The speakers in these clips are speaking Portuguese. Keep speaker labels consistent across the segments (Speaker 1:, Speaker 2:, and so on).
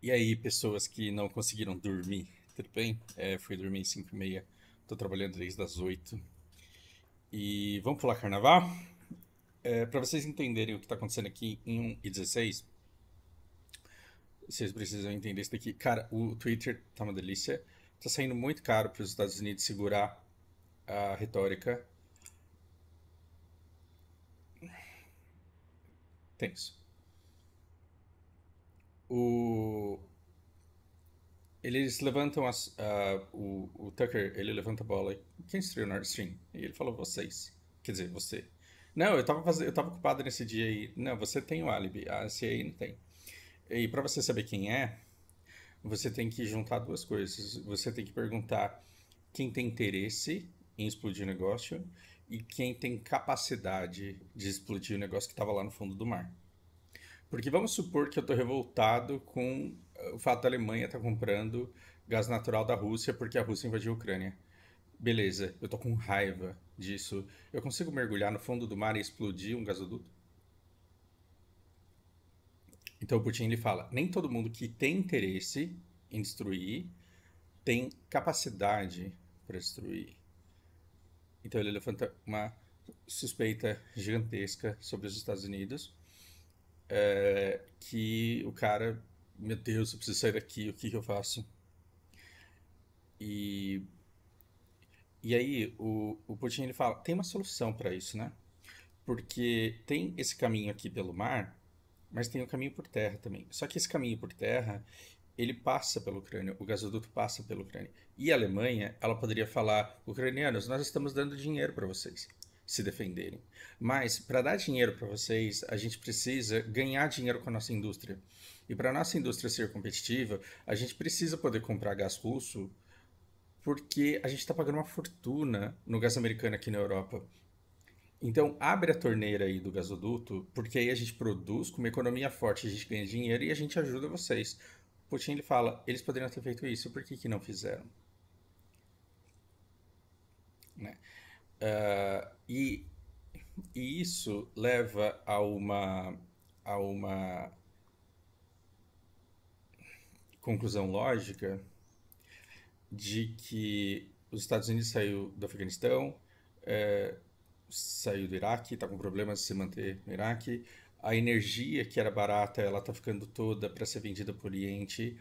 Speaker 1: E aí, pessoas que não conseguiram dormir, tudo bem? É, fui dormir às 5 e meia, tô trabalhando desde as 8. E vamos pular carnaval? É, para vocês entenderem o que tá acontecendo aqui em 1 e 16, vocês precisam entender isso daqui. Cara, o Twitter tá uma delícia. Tá saindo muito caro para os Estados Unidos segurar a retórica. Tenso o, eles levantam as, uh, o, o, Tucker, ele levanta a bola. E, Quem estreou o Nord Stream? E ele falou, vocês. Quer dizer, você. Não, eu tava, faz... eu tava ocupado nesse dia aí. Não, você tem o álibi, a CIA não tem. E para você saber quem é, você tem que juntar duas coisas. Você tem que perguntar quem tem interesse em explodir o negócio e quem tem capacidade de explodir o negócio que estava lá no fundo do mar. Porque vamos supor que eu estou revoltado com eh, o fato da Alemanha estar tá comprando gás natural da Rússia porque a Rússia invadiu a Ucrânia. Beleza, eu estou com raiva disso. Eu consigo mergulhar no fundo do mar e explodir um gasoduto? Então o Putin ele fala: nem todo mundo que tem interesse em destruir tem capacidade para destruir. Então ele levanta uma suspeita gigantesca sobre os Estados Unidos é, que o cara, meu Deus, eu preciso sair daqui, o que, que eu faço? E, e aí o, o Putin ele fala, tem uma solução para isso, né? Porque tem esse caminho aqui pelo mar, mas tem o um caminho por terra também. Só que esse caminho por terra, ele passa pela Ucrânia, o gasoduto passa pela Ucrânia. E a Alemanha, ela poderia falar, ucranianos, nós estamos dando dinheiro para vocês se defenderem. Mas para dar dinheiro para vocês, a gente precisa ganhar dinheiro com a nossa indústria. E para a nossa indústria ser competitiva, a gente precisa poder comprar gás russo porque a gente está pagando uma fortuna no gás americano aqui na Europa. Então, abre a torneira aí do gasoduto, porque aí a gente produz com uma economia forte, a gente ganha dinheiro e a gente ajuda vocês. Putin ele fala, eles poderiam ter feito isso, por que, que não fizeram? Né? Uh, e, e isso leva a uma, a uma conclusão lógica de que os Estados Unidos saiu do Afeganistão, é, saiu do Iraque, está com problemas de se manter no Iraque. A energia que era barata, ela está ficando toda para ser vendida para o Oriente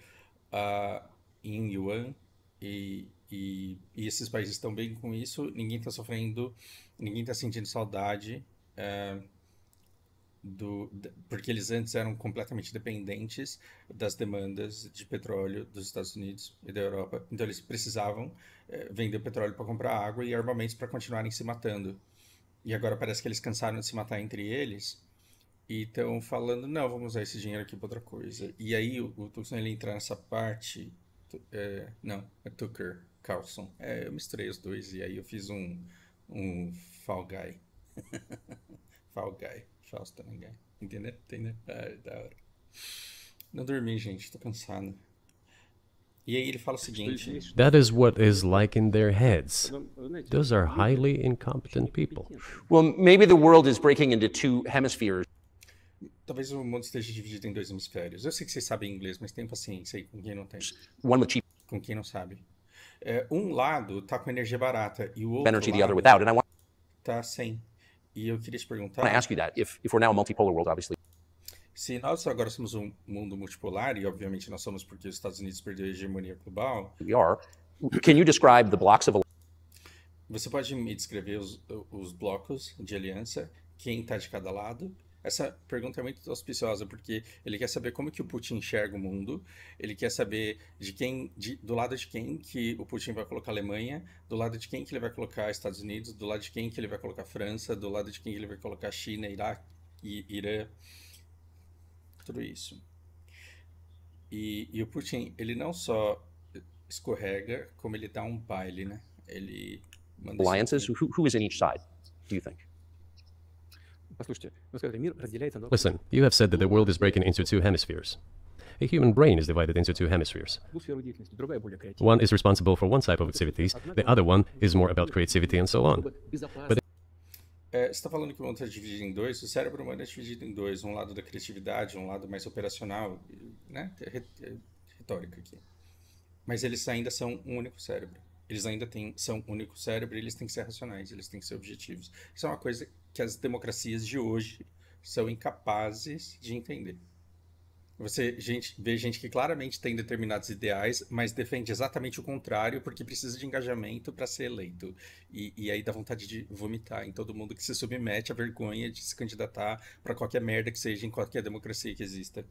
Speaker 1: uh, em yuan e e, e esses países estão bem com isso, ninguém está sofrendo, ninguém está sentindo saudade. É, do, porque eles antes eram completamente dependentes das demandas de petróleo dos Estados Unidos e da Europa. Então eles precisavam é, vender petróleo para comprar água e armamentos para continuarem se matando. E agora parece que eles cansaram de se matar entre eles e estão falando: não, vamos usar esse dinheiro aqui para outra coisa. E aí o, o Tucson ele entra nessa parte. Tu, eh, é, não, é Tucker. Carlson. É, eu misturei os dois e aí eu fiz um, um Fall Guy. Fall Guy. Fausto né, Guy. Entendeu? Entendeu? Ah, é da hora. Não dormi, gente. Tô cansado. E aí ele fala o seguinte: That is what is like in their heads. Those are highly incompetent people. Well, maybe the world is breaking into two hemispheres. Talvez o mundo esteja dividido em dois hemisférios. Eu sei que vocês sabem inglês, mas tenham paciência aí com quem não tem. One with cheap. Com quem não sabe. É, um lado está com energia barata e o outro energy lado want... Tá sem. E eu queria te perguntar. ask you that if if we're now a multipolar world, obviously. Se nós agora somos um mundo multipolar e obviamente nós somos porque os Estados Unidos perdeu a hegemonia global. We are. Can you describe the blocks of Você pode me descrever os, os blocos de aliança, quem está de cada lado essa pergunta é muito auspiciosa, porque ele quer saber como que o Putin enxerga o mundo, ele quer saber de quem, de, do lado de quem que o Putin vai colocar a Alemanha, do lado de quem que ele vai colocar Estados Unidos, do lado de quem que ele vai colocar França, do lado de quem que ele vai colocar China, Iraque, e, Irã, tudo isso. E, e o Putin, ele não só escorrega, como ele dá um baile, né? Ele... Alliances? Who, who is in each side, do you think? Listen, you have said that the world is breaking into two hemispheres. A human brain is divided into two hemispheres. One is responsible for one type of activities, the other one is more about creativity and so on. But É, está falando que o mundo está dividido em dois, o cérebro humano é dividido em dois, um lado da criatividade, um lado mais operacional, né? É é retórica aqui. Mas eles ainda são um único cérebro. Eles ainda têm, são um único cérebro, e eles têm que ser racionais, eles têm que ser objetivos. Isso é uma coisa que as democracias de hoje são incapazes de entender. Você gente, vê gente que claramente tem determinados ideais, mas defende exatamente o contrário porque precisa de engajamento para ser eleito. E, e, aí dá vontade de vomitar em todo mundo que se submete à vergonha de se candidatar para qualquer merda que seja em qualquer democracia que exista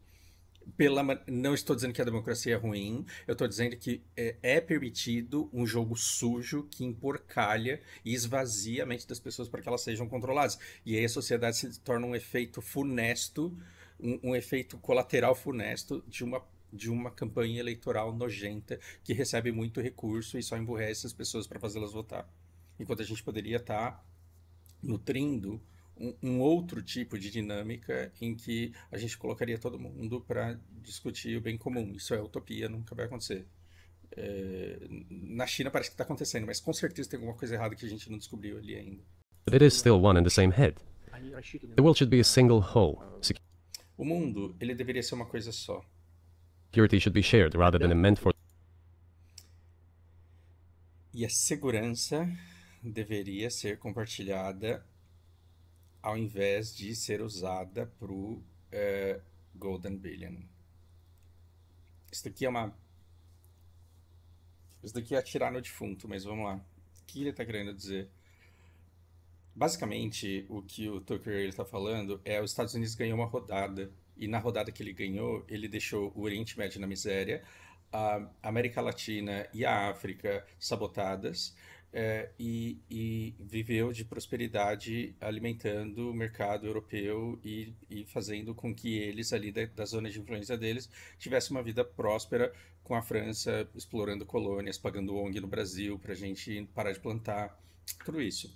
Speaker 1: pela não estou dizendo que a democracia é ruim, eu estou dizendo que é, é, permitido um jogo sujo que emporcalha e esvazia a mente das pessoas para que elas sejam controladas. E aí a sociedade se torna um efeito funesto, um, um efeito colateral funesto de uma de uma campanha eleitoral nojenta que recebe muito recurso e só emburrece as pessoas para fazê-las votar. Enquanto a gente poderia estar tá nutrindo um, um outro tipo de dinâmica em que a gente colocaria todo mundo para discutir o bem comum. Isso é utopia, nunca vai acontecer. É, na China parece que está acontecendo, mas com certeza tem alguma coisa errada que a gente não descobriu ali ainda. it is still one and the same head. The world should be a single whole. O mundo, ele deveria ser uma coisa só. Security should be shared rather than meant for E a segurança deveria ser compartilhada ao invés de ser usada para o uh, é, Golden Billion. Isso daqui é uma. Isso daqui é atirar no defunto, mas vamos lá. O que ele está querendo dizer? Basicamente, o que o Tucker está falando é os Estados Unidos ganhou uma rodada, e na rodada que ele ganhou, ele deixou o Oriente Médio na miséria, a América Latina e a África sabotadas, é, e, e, viveu de prosperidade alimentando o mercado europeu e, e fazendo com que eles ali da, da, zona de influência deles tivessem uma vida próspera com a França explorando colônias, pagando ONG no Brasil para a gente parar de plantar, tudo isso.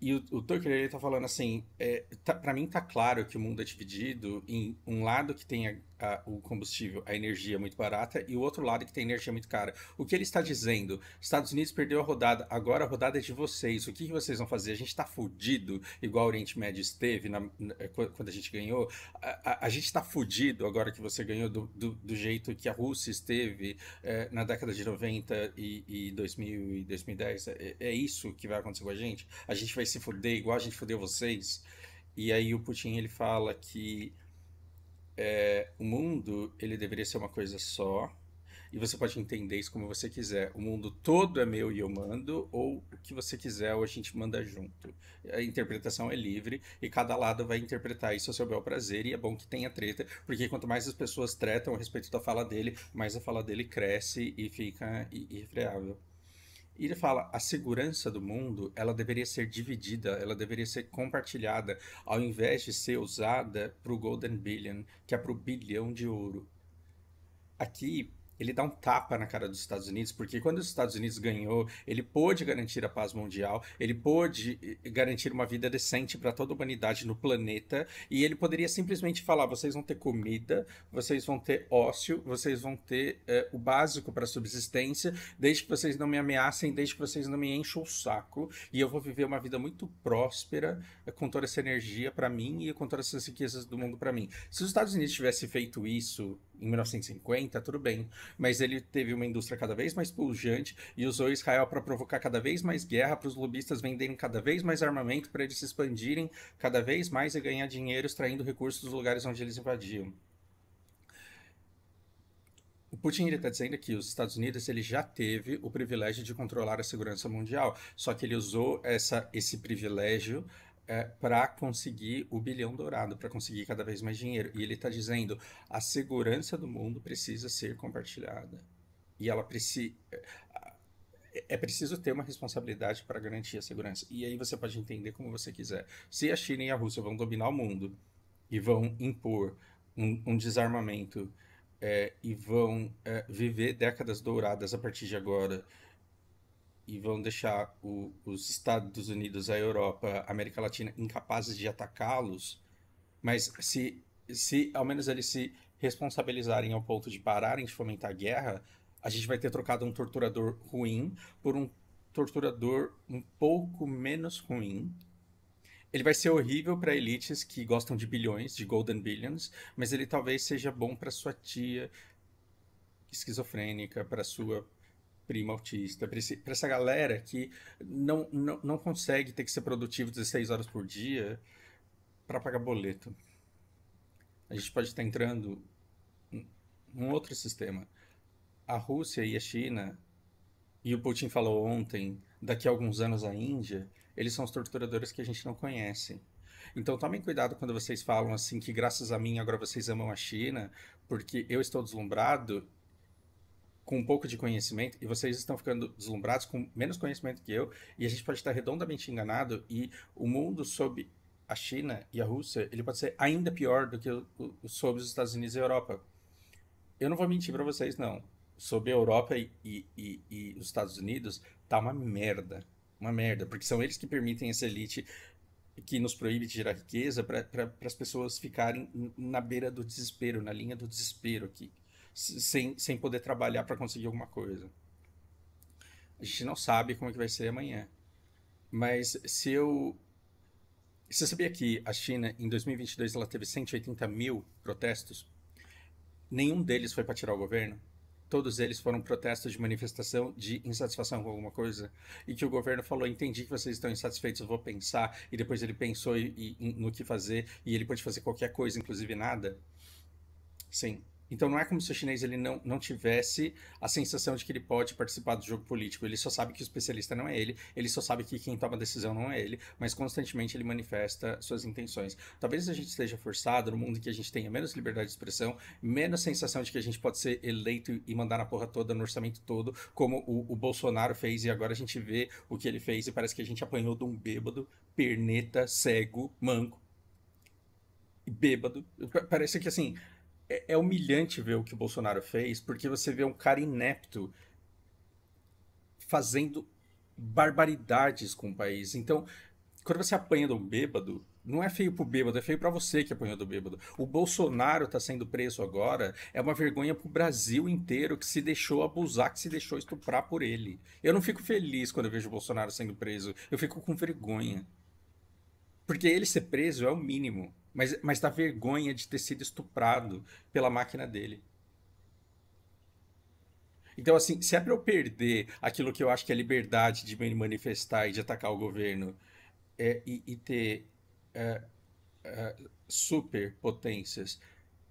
Speaker 1: E o, o Tucker ele tá falando assim, é, tá, para mim tá claro que o mundo é dividido em um lado que tem a a, o combustível, a energia é muito barata, e o outro lado é que tem energia muito cara. O que ele está dizendo? Estados Unidos perdeu a rodada, agora a rodada é de vocês. O que, que vocês vão fazer? A gente está fudido, igual o Oriente Médio esteve na, na, quando a gente ganhou. A, a, a gente está fudido agora que você ganhou do, do, do jeito que a Rússia esteve é, na década de 90 e, e 2000 e 2010. É, é isso que vai acontecer com a gente? A gente vai se fuder igual a gente fudeu vocês? E aí o Putin ele fala que é, o mundo ele deveria ser uma coisa só e você pode entender isso como você quiser. O mundo todo é meu e eu mando, ou o que você quiser, ou a gente manda junto. A interpretação é livre e cada lado vai interpretar isso ao seu bel prazer. E é bom que tenha treta, porque quanto mais as pessoas tretam a respeito da fala dele, mais a fala dele cresce e fica irrefreável. E ele fala, a segurança do mundo, ela deveria ser dividida, ela deveria ser compartilhada, ao invés de ser usada para o Golden Billion, que é para o bilhão de ouro. Aqui, ele dá um tapa na cara dos Estados Unidos, porque quando os Estados Unidos ganhou, ele pôde garantir a paz mundial, ele pôde eh, garantir uma vida decente para toda a humanidade no planeta, e ele poderia simplesmente falar: vocês vão ter comida, vocês vão ter ócio, vocês vão ter é, o básico para subsistência, desde que vocês não me ameacem, desde que vocês não me encham o saco, e eu vou viver uma vida muito próspera eh, com toda essa energia para mim e com todas essas riquezas do mundo para mim. Se os Estados Unidos tivesse feito isso em 1950, tudo bem, mas ele teve uma indústria cada vez mais pujante e usou Israel para provocar cada vez mais guerra, para os lobistas venderem cada vez mais armamento, para eles se expandirem cada vez mais e ganhar dinheiro extraindo recursos dos lugares onde eles invadiam. O Putin está dizendo que os Estados Unidos ele já teve o privilégio de controlar a segurança mundial, só que ele usou essa, esse privilégio é, para conseguir o bilhão dourado, para conseguir cada vez mais dinheiro. E ele está dizendo: a segurança do mundo precisa ser compartilhada. E ela precisa. É, é preciso ter uma responsabilidade para garantir a segurança. E aí você pode entender como você quiser. Se a China e a Rússia vão dominar o mundo e vão impor um, um desarmamento é, e vão é, viver décadas douradas a partir de agora e vão deixar o, os Estados Unidos, a Europa, a América Latina incapazes de atacá-los, mas se, se ao menos eles se responsabilizarem ao ponto de pararem de fomentar a guerra, a gente vai ter trocado um torturador ruim por um torturador um pouco menos ruim. Ele vai ser horrível para elites que gostam de bilhões, de golden billions, mas ele talvez seja bom para sua tia esquizofrênica, para sua prima autista, para essa galera que não, não, não consegue ter que ser produtivo 16 horas por dia para pagar boleto. A gente pode estar entrando num outro sistema. A Rússia e a China, e o Putin falou ontem, daqui a alguns anos a Índia, eles são os torturadores que a gente não conhece. Então tomem cuidado quando vocês falam assim que graças a mim agora vocês amam a China, porque eu estou deslumbrado com um pouco de conhecimento e vocês estão ficando deslumbrados com menos conhecimento que eu e a gente pode estar redondamente enganado e o mundo sob a China e a Rússia ele pode ser ainda pior do que o, o sob os Estados Unidos e a Europa. Eu não vou mentir para vocês não, sob a Europa e, e, e, os Estados Unidos tá uma merda, uma merda, porque são eles que permitem essa elite que nos proíbe de gerar riqueza para pra as pessoas ficarem na beira do desespero, na linha do desespero aqui sem, sem poder trabalhar para conseguir alguma coisa. A gente não sabe como é que vai ser amanhã. Mas se eu. Você sabia que a China, em 2022, ela teve 180 mil protestos? Nenhum deles foi para tirar o governo. Todos eles foram protestos de manifestação de insatisfação com alguma coisa. E que o governo falou: entendi que vocês estão insatisfeitos, vou pensar. E depois ele pensou e, e, no que fazer. E ele pode fazer qualquer coisa, inclusive nada. Sim, então não é como se o chinês ele não, não tivesse a sensação de que ele pode participar do jogo político. Ele só sabe que o especialista não é ele, ele só sabe que quem toma a decisão não é ele, mas constantemente ele manifesta suas intenções. Talvez a gente esteja forçado no mundo em que a gente tenha menos liberdade de expressão, menos sensação de que a gente pode ser eleito e mandar na porra toda, no orçamento todo, como o, o Bolsonaro fez e agora a gente vê o que ele fez e parece que a gente apanhou de um bêbado, perneta, cego, manco bêbado. Parece que assim, é, é, humilhante ver o que o Bolsonaro fez, porque você vê um cara inepto fazendo barbaridades com o país. Então, quando você apanha do bêbado, não é feio pro bêbado, é feio para você que apanhou do bêbado. O Bolsonaro tá sendo preso agora, é uma vergonha pro Brasil inteiro que se deixou abusar, que se deixou estuprar por ele. Eu não fico feliz quando eu vejo o Bolsonaro sendo preso, eu fico com vergonha. Porque ele ser preso é o mínimo mas, mas da vergonha de ter sido estuprado pela máquina dele. Então, assim, se é eu perder aquilo que eu acho que é liberdade de me manifestar e de atacar o governo é, e, e, ter é, é, superpotências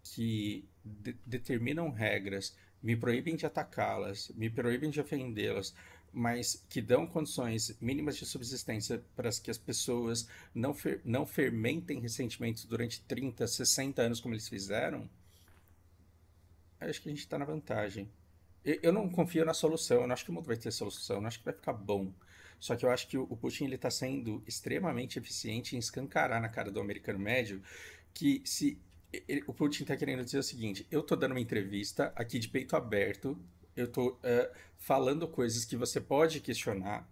Speaker 1: que de determinam regras, me proíbem de atacá-las, me proíbem de ofendê-las, mas que dão condições mínimas de subsistência para que as pessoas não, fer não fermentem ressentimentos durante 30, 60 anos, como eles fizeram, acho que a gente está na vantagem. Eu não confio na solução, eu não acho que o mundo vai ter solução, eu não acho que vai ficar bom. Só que eu acho que o Putin está sendo extremamente eficiente em escancarar na cara do americano médio que se. Ele, o Putin está querendo dizer o seguinte: eu estou dando uma entrevista aqui de peito aberto, eu estou eh, é, falando coisas que você pode questionar.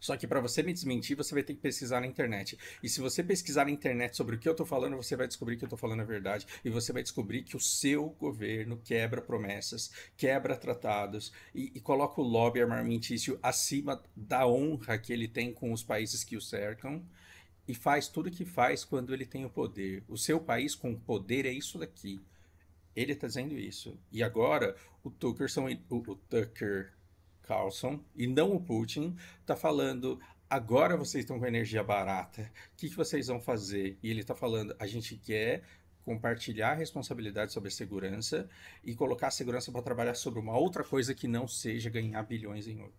Speaker 1: Só que para você me desmentir, você vai ter que pesquisar na internet. E se você pesquisar na internet sobre o que eu estou falando, você vai descobrir que eu estou falando a verdade. E você vai descobrir que o seu governo quebra promessas, quebra tratados e, e coloca o lobby armamentício acima da honra que ele tem com os países que o cercam e faz tudo o que faz quando ele tem o poder. O seu país com poder é isso daqui. Ele está dizendo isso. E agora o Tucker, são, o, o Tucker Carlson, e não o Putin, está falando agora vocês estão com energia barata, o que, que, vocês vão fazer? E ele está falando, a gente quer compartilhar a responsabilidade sobre a segurança e colocar a segurança para trabalhar sobre uma outra coisa que não seja ganhar bilhões em ouro.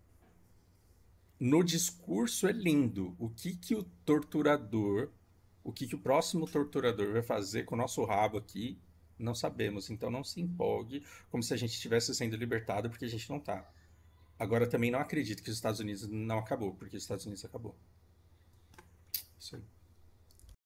Speaker 1: No discurso é lindo. O que, que o torturador, o que, que o próximo torturador vai fazer com o nosso rabo aqui não sabemos, então não se empolgue como se a gente estivesse sendo libertado, porque a gente não está. Agora também não acredito que os Estados Unidos não acabou, porque os Estados Unidos acabou. Isso aí.